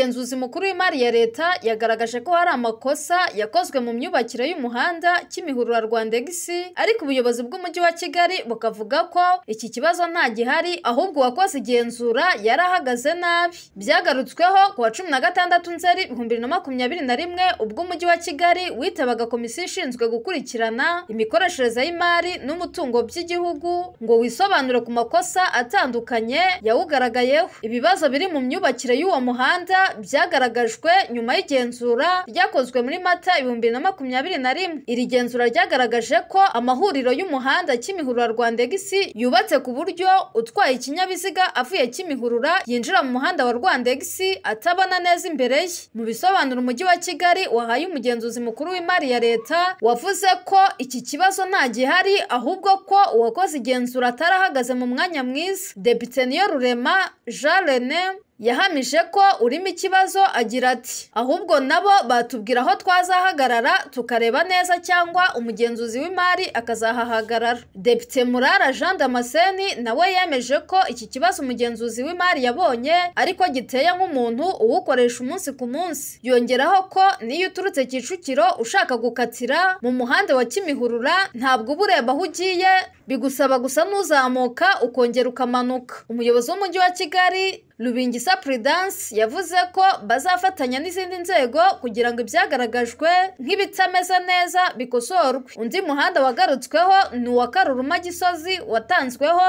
umugenzuzi mukuru w'imari ya leta yagaragaje ko hari amakosa yakozwe mu myubakire y'umuhanda kimihurura rwandegisi ariko ubuyobozi bw'umujyi wa kigali bukavuga ko iki kibazo nta gihari ahubwo uwakoze igenzura yari ahagaze nabi byagarutsweho ku wa cumi na gatandatu nzeri ibihumbi bibiri na makumyabiri na rimwe ubwo umujyi wa kigali witabaga komisiyo ishinzwe gukurikirana imikoreshereze y'imari n'umutungo by'igihugu ngo wisobanure ku makosa atandukanye yawugaragayeho ibibazo biri mu myubakire y'uwo muhanda byagaragajwe nyuma y'igenzura ryakozwe muri mata ibihumbi bibiri na makumyabiri na rimwe iri genzura ryagaragaje ko amahuriro y'umuhanda kimihurura rwandegisi yubatse ku buryo utwaye ikinyabiziga avuye kimihurura yinjira mu muhanda wa Rwanda rwandegisi atabona neza imbere ye mu bisobanuro umujyi wa kigali wahaye umugenzuzi mukuru w'imari ya leta wavuze ko iki kibazo nta gihari ahubwo ko uwakoze igenzura atarahagaze mu mwanya mwiza depite niyo rurema jean rene yahamije ko urimo ikibazo agira ati ahubwo nabo batubwira aho twazahagarara tukareba neza cyangwa umugenzuzi w'imari akazahahagarara depite murara jean damascene nawe yemeje ko iki kibazo umugenzuzi w'imari yabonye ariko giteye nk'umuntu uwukoresha umunsi ku munsi yongeraho ko niyo uturutse kicukiro ushaka gukatira mu muhanda wa kimihurura ntabwo uba ureba aho ugiye bigusaba gusa n'uzamuka ukongera ukamanuka umuyobozi w'umujyi wa kigali rubingisa puridanse yavuze ko bazafatanya n'izindi nzego kugira ngo ibyagaragajwe nk'ibitameze neza bikosorwe undi muhanda wagarutsweho ni uwa karuruma gisozi watanzweho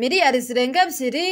miliyari zirenga ebyiri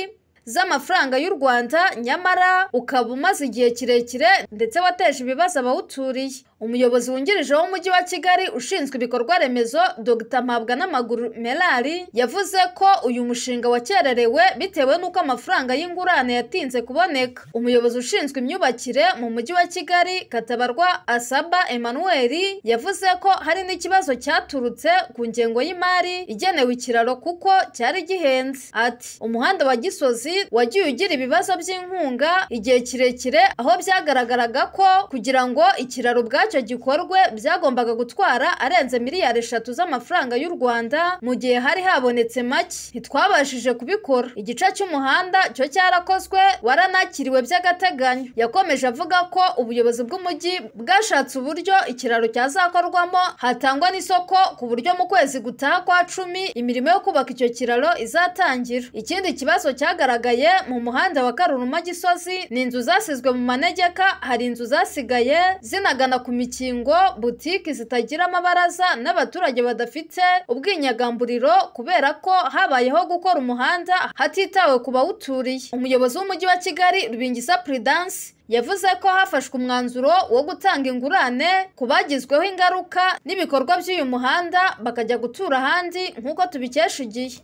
z'amafaranga y'u Rwanda nyamara ukaba umaze igihe kirekire ndetse wateje ibibazo abawuturiye umuyobozi wungirije w'umujyi wa kigali ushinzwe ibikorwa remezo dr mpabwa n'amaguru Melari yavuze ko uyu mushinga wakererewe bitewe n'uko amafaranga y'ingurane yatinze kuboneka umuyobozi ushinzwe imyubakire mu mujyi wa kigali katabarwa asaba emmanuel yavuze ko hari n'ikibazo cyaturutse ku ngengo y'imari igenewe ikiraro kuko cyari gihenze ati umuhanda wa gisozi wagiye ugira ibibazo by'inkunga igihe kirekire aho byagaragaraga ko kugira ngo ikiraro ubwacyo icyo gikorwe byagombaga gutwara arenze miliyari eshatu z'amafaranga y'u rwanda mu gihe hari habonetse make ntitwabashije kubikora igice cy'umuhanda cyo cyarakozwe waranakiriwe by'agateganyo yakomeje avuga ko ubuyobozi bw'umujyi bwashatse uburyo ikiraro cyazakorwamo hatangwa n'isoko ku buryo mu kwezi gutaha kwa cumi imirimo yo kubaka icyo kiraro izatangira ikindi kibazo cyagaragaye mu muhanda wa karuruma gisozi ni inzu zasizwe mu manegeka hari inzu zasigaye zinagana ku imikingo butiki zitagira amabaraza n'abaturage badafite ubwinyagamburiro kubera ko habayeho gukora umuhanda hatitawe ku bawuturiye umuyobozi w'umujyi wa kigali rubingisa puridanse yavuze ko hafashwe umwanzuro wo gutanga ingurane ku bagizweho ingaruka n'ibikorwa by'uyu muhanda bakajya gutura ahandi nk'uko tubikesha igihe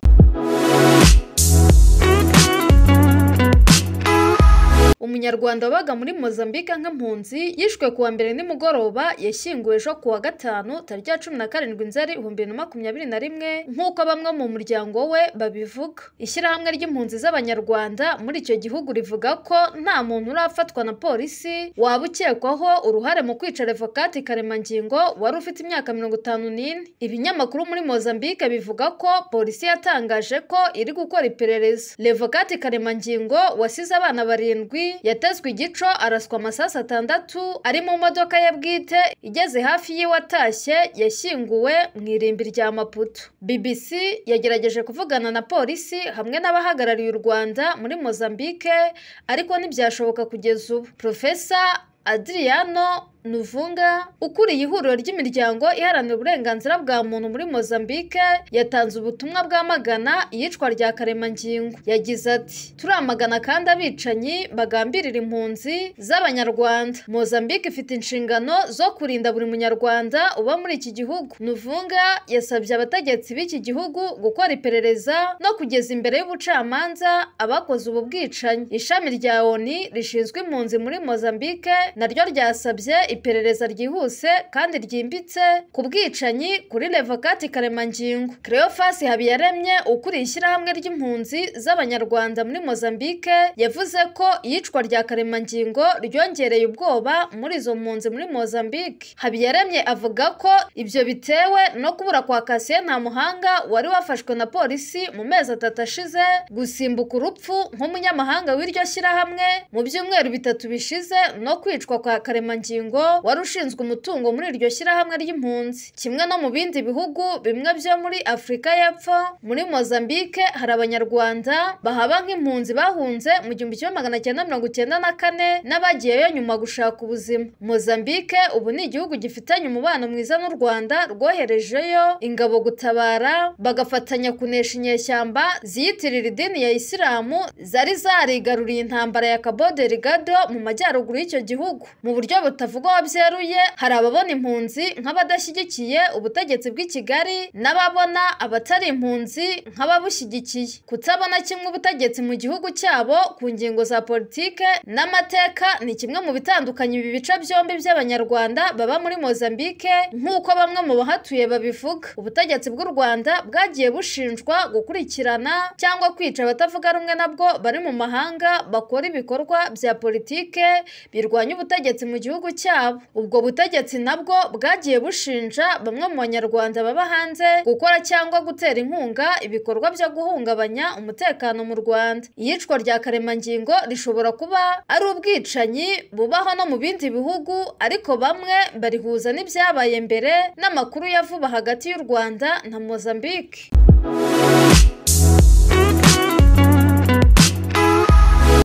umunyarwanda wabaga muri mozambique nk'impunzi yishwe kuwa mbere nimugoroba yashyinguwe ejo kuwa gatanu tariki ya cumi na karindwi nzeri ibihumbi bibiri na makumyabiri na rimwe nk'uko bamwe mu muryango we babivuga ishyirahamwe ry'impunzi z'abanyarwanda muri icyo gihugu rivuga ko nta muntu urafatwa na polisi waba ukekwaho uruhare mu kwica revokati karemangingo wari ufite imyaka mirongo itanu n'ine ibinyamakuru muri mozambique bivuga ko polisi yatangaje ko iri gukora iperereza revokati karemangingo wasize abana barindwi yatezwe igico araswa amasasu atandatu ari mu modoka ye bwite igeze hafi y'iwe yashyinguwe mu irimbi rya maputo bbc yagerageje kuvugana na polisi hamwe n'abahagarariye u rwanda muri mozambique ariko ntibyashoboka kugeza ubu profesa adriano Nuvunga ukuriye ihuriro ry'imiryango iharanira uburenganzira bwa muntu muri Mozambique yatanze ubutumwa bwamagana iyicwa rya karemangingo yagize ati turamagana kandi abicanyi bagambirira impunzi z'abanyarwanda Mozambique ifite inshingano zo kurinda buri munyarwanda uba muri iki gihugu Nuvunga yasabye abategetsi b'iki gihugu gukora iperereza no kugeza imbere y'ubucamanza abakoze ubu bwicanyi ishami rya ONU rishinzwe impunzi muri Mozambique naryo ryasabye iperereza ryihuse kandi ryimbitse ku bwicanyi kuri revokati karemangingo Cleophas habiyaremye ukuriye ishyirahamwe ry'impunzi z'abanyarwanda muri mozambique yavuze ko iyicwa rya karemangingo ryongereye ubwoba muri izo mpunzi muri mozambique habiyaremye avuga ko ibyo bitewe no kubura kwa kasiye nta muhanga wari wafashwe na polisi mu mezi atatu ashize gusimbuka urupfu nk'umunyamahanga w'iryo shyirahamwe mu byumweru bitatu bishize no kwicwa kwa karemangingo wari ushinzwe umutungo muri iryo shyirahamwe ry'impunzi kimwe no mu bindi bihugu bimwe byo muri afurika y'epfo muri mozambique hari abanyarwanda bahaba nk'impunzi bahunze mu gihumbi kimwe magana cyenda mirongo icyenda na kane n'abagiyeyo nyuma gushaka ubuzima mozambique ubu ni igihugu gifitanye umubano mwiza n'u rwanda rwoherejeyo ingabo gutabara bagafatanya kunesha inyeshyamba ziyitirira idini ya isilamu zari zarigaruriye intambara ya kaboderi gado mu majyaruguru y'icyo gihugu mu buryo butavuga ubwoba byeruye hari ababona impunzi nk'abadashyigikiye ubutegetsi bw'i Kigali n'ababona abatari impunzi nk'ababushyigikiye kutabona kimwe ubutegetsi mu gihugu cyabo ku ngingo za politiki n'amateka ni kimwe mu bitandukanye ibi bice byombi by'abanyarwanda baba muri Mozambique nk'uko bamwe mu bahatuye babivuga ubutegetsi bw'u Rwanda bwagiye bushinjwa gukurikirana cyangwa kwica abatavuga rumwe nabwo bari mu mahanga bakora ibikorwa bya politiki birwanya ubutegetsi mu gihugu cyabo bwabo ubwo butegetsi nabwo bwagiye bushinja bamwe mu banyarwanda baba hanze gukora cyangwa gutera inkunga ibikorwa byo guhungabanya umutekano mu rwanda iyicwa rya karemangingo rishobora kuba ari ubwicanyi bubaho no mu bindi bihugu ariko bamwe barihuza n'ibyabaye mbere n'amakuru ya vuba hagati y'u rwanda na mozambique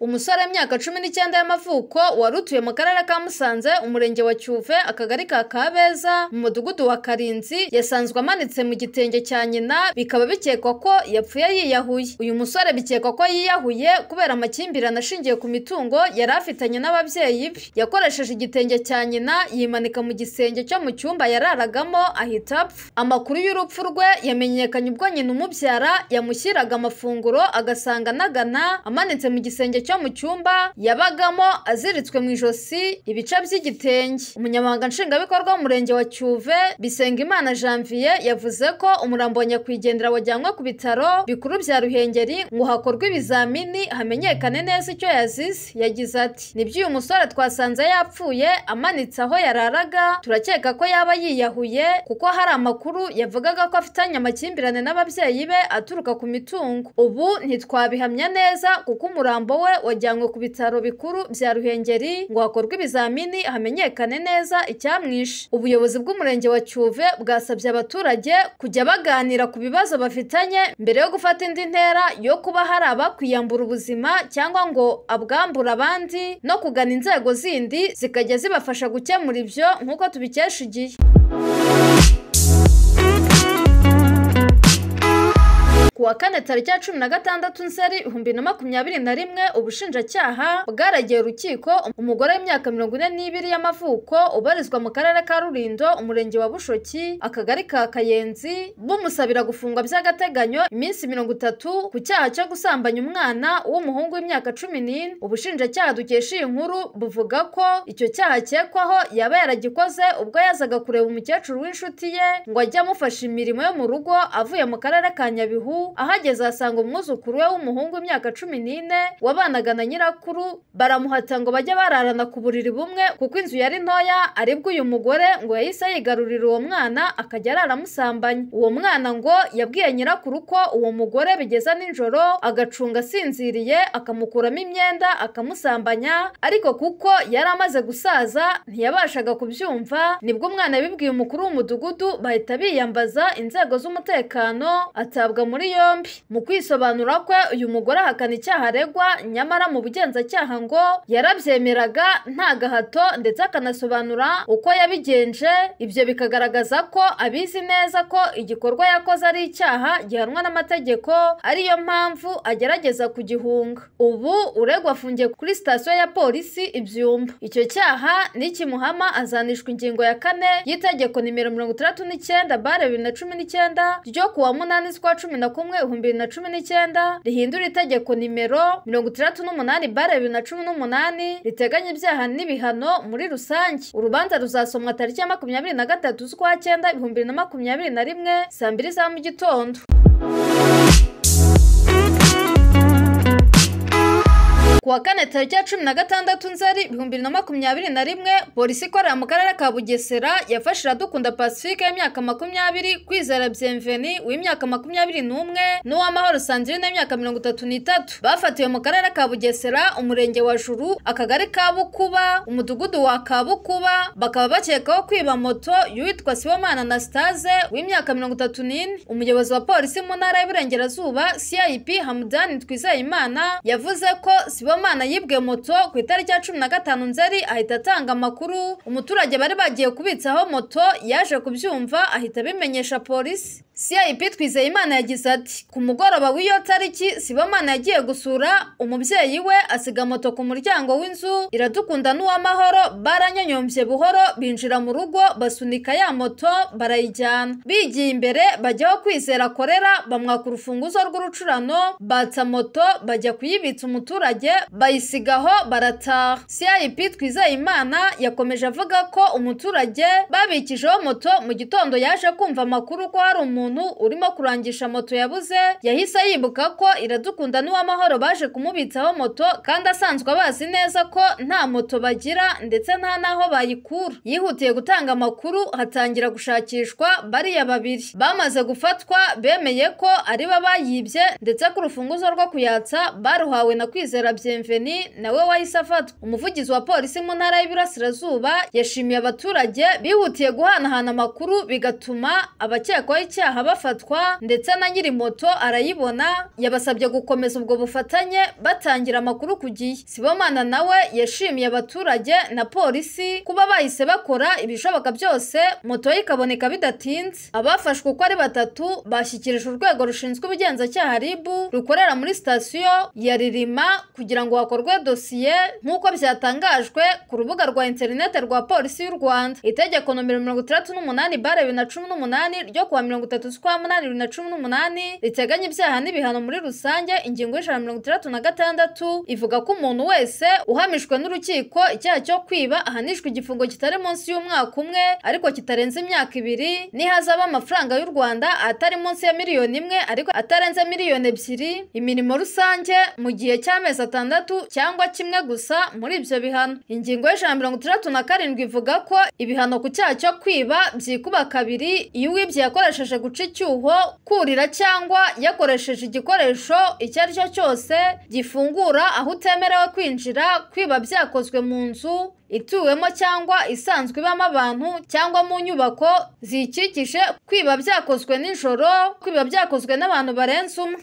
umusore w'imyaka cumi n'icyenda y'amavuko wari utuye mu karere ka musanze umurenge wa cyuve akagari ka kabeza mu mudugudu wa karinzi yasanzwe amanitse mu gitenge cya nyina bikaba bikekwa ko yapfuye yiyahuye uyu musore bikekwa ko yiyahuye kubera amakimbirane ashingiye ku mitungo yari afitanye n'ababyeyi be yakoresheje igitenge cya nyina yimanika mu gisenge cyo mu cyumba yararagamo ahita apfa amakuru y'urupfu rwe yamenyekanye ubwo nyina umubyara yamushyiraga amafunguro agasanga anagana amanitse mu gisenge cyo cyo mu cyumba yabagamo aziritswe mu ijosi ibice by'igitenge umunyamabanga Nshingabikorwa w'umurenge wa cyuve bisengimana janvier yavuze ko umurambo wa nyakwigendera wajyanwe ku bitaro bikuru bya ruhengeri ngo hakorwe ibizamini hamenyekane neza icyo yazize yagize ati nibyo uyu musore twasanze yapfuye amanitse aho yararaga turakeka ko yaba yiyahuye kuko hari amakuru yavugaga ko afitanye amakimbirane n'ababyeyi be aturuka ku mitungo ubu ntitwabihamya neza kuko umurambo we wajyanywe ku bitaro bikuru bya ruhengeri ngo hakorwe ibizamini hamenyekane neza icyamwishe ubuyobozi bw'umurenge wa cyuve bwasabye abaturage kujya baganira ku bibazo bafitanye mbere yo gufata indi ntera yo kuba hari abakwiyambura ubuzima cyangwa ngo abwambure abandi no kugana inzego zindi zikajya zibafasha gukemura ibyo nk'uko tubikesha igihe ku wa kane tariki ya cumi na gatandatu nzeri ibihumbi na makumyabiri na rimwe ubushinjacyaha bwaragiye urukiko umugore w'imyaka mirongo ine n'ibiri y'amavuko ubarizwa mu karere ka rurindo umurenge wa bushoki akagari ka kayenzi bumusabira gufungwa by'agateganyo iminsi mirongo itatu ku cyaha cyo gusambanya umwana w'umuhungu w'imyaka cumi n'ine ubushinjacyaha dukesha iyi nkuru buvuga ko icyo cyaha akekwaho yaba yaragikoze ubwo yazaga kureba umukecuru w'inshuti ye ngo ajye amufasha imirimo yo mu rugo avuye mu karere ka nyabihu ahageze asanga umwuzukuru we w'umuhungu imyaka cumi n'ine wabanaga na nyirakuru baramuhatira ngo bajye bararana ku buriri bumwe kuko inzu yari ntoya aribwo uyu mugore ngo yahise yigarurira uwo mwana akajya arara uwo mwana ngo yabwiye nyirakuru ko uwo mugore bigeza nijoro agacunga asinziriye akamukuramo imyenda akamusambanya ariko kuko yari amaze gusaza ntiyabashaga kubyumva nibwo umwana yabibwiye umukuru w'umudugudu bahita biyambaza inzego z'umutekano atabwa muri yombi mu kwisobanura kwe uyu mugore ahakana icyaha aregwa nyamara mu bugenzacyaha ngo yarabyemeraga nta gahato ndetse akanasobanura uko yabigenje ibyo bikagaragaza ko abizi neza ko igikorwa yakoze ari icyaha gihanwa n'amategeko ariyo mpamvu agerageza kugihunga ubu uregwa afungiye kuri sitasiyo ya polisi ibyumba icyo cyaha nikimuhama azanishwa ingingo ya kane y'itegeko nimero mirongo itandatu n'icyenda bare bibiri na cumi n'icyenda ryo kuwa munani z'ukwa cumi na kumwe kumwe ibihumbi bibiri na cumi n'icyenda rihindura itegeko nimero mirongo itandatu n'umunani bare bibiri na cumi n'umunani riteganya ibyaha n'ibihano muri rusange urubanza ruzasomwa tariki ya makumyabiri na gatatu z'ukwa cyenda ibihumbi bibiri na makumyabiri na rimwe saa mbiri za mu gitondo kuwa kane tariki ya cumi na gatandatu nzeri ibihumbi bibiri na makumyabiri na rimwe polisi ikorera mu karere ka bugesera yafashe iradukunda pacifique y'imyaka makumyabiri kwizera byemveni w'imyaka makumyabiri n'umwe n'uw'amahoro sandrine y'imyaka mirongo itatu n'itatu bafatiwe mu karere ka bugesera umurenge wa juru akagari ka bukuba umudugudu wa kabukuba bakaba bakekaho kwiba moto y'uwitwa sibomana anastase w'imyaka mirongo itatu n'ine umuyobozi wa polisi mu ntara y'iburengerazuba cip hamudani twizeyimana yavuze ko sibomana Sekamana yibwe moto ku itariki ya cumi na gatanu nzeri ahita atanga amakuru umuturage bari bagiye kubitsaho moto yaje kubyumva ahita abimenyesha polisi CIP Twizeyimana yagize ati ku mugoroba w'iyo tariki Sibomana yagiye gusura umubyeyi we asiga moto ku muryango w'inzu iradukunda n'uw'amahoro baranyonyombye buhoro binjira mu rugo basunika ya moto barayijyana bigiye imbere bajyaho kwizera akorera bamwaka urufunguzo rw'urucurano batsa moto bajya kuyibitsa umuturage bayisigaho barataha CIP Twizeyimana yakomeje avuga ko umuturage babikijeho moto mu gitondo yaje kumva amakuru ko hari umuntu muntu urimo kurangisha moto yabuze yahise yibuka ko iradukunda n'uwamahoro baje kumubitsaho moto kandi asanzwe abazi neza ko nta moto bagira ndetse nta n'aho bayikura yihutiye gutanga amakuru hatangira gushakishwa bariya babiri bamaze gufatwa bemeye ko ari bo bayibye ndetse ko urufunguzo rwo kuyatsa baruhawe na kwizera byemveni nawe wahise afatwa umuvugizi wa polisi mu ntara y'Iburasirazuba yashimiye abaturage bihutiye guhanahana amakuru bigatuma abakekwaho icyaha bafatwa ndetse na nyiri moto arayibona yabasabye gukomeza ubwo bufatanye batangira amakuru ku gihe sibomana nawe yashimiye abaturage na polisi kuba bahise bakora ibishoboka byose moto ye ikaboneka bidatinze abafashwe uko ari batatu bashyikirije urwego rushinzwe ubugenzacyaha ribu rukorera muri sitasiyo ya ririma kugira ngo hakorwe dosiye nk'uko byatangajwe ku rubuga rwa interinete rwa polisi y'u rwanda itegeko nomero mirongo itandatu n'umunani bare bibiri na cumi n'umunani ryo kuwa mirongo itatu gatatu z'ukwa munani bibiri na cumi n'umunani riteganya ibyaha n'ibihano muri rusange ingingo y'ijana mirongo itandatu na gatandatu ivuga ko umuntu wese uhamishwe n'urukiko icyaha cyo kwiba ahanishwa igifungo kitari munsi y'umwaka umwe ariko kitarenze imyaka ibiri n'ihazaba amafaranga y'u rwanda atari munsi ya miliyoni imwe ariko atarenze miliyoni ebyiri imirimo rusange mu gihe cy'amezi atandatu cyangwa kimwe gusa muri ibyo bihano ingingo y'ijana mirongo itandatu na karindwi ivuga ko ibihano ku cyaha cyo kwiba byikuba kabiri iyo uwibye yakoresheje guca icyuho kurira cyangwa yakoresheje igikoresho icyo ari cyo cyose gifungura aho utemerewe kwinjira kwiba byakozwe mu nzu ituwemo cyangwa isanzwe ibamo abantu cyangwa mu nyubako ziyikikije kwiba byakozwe nijoro kwiba byakozwe n'abantu barenze umwe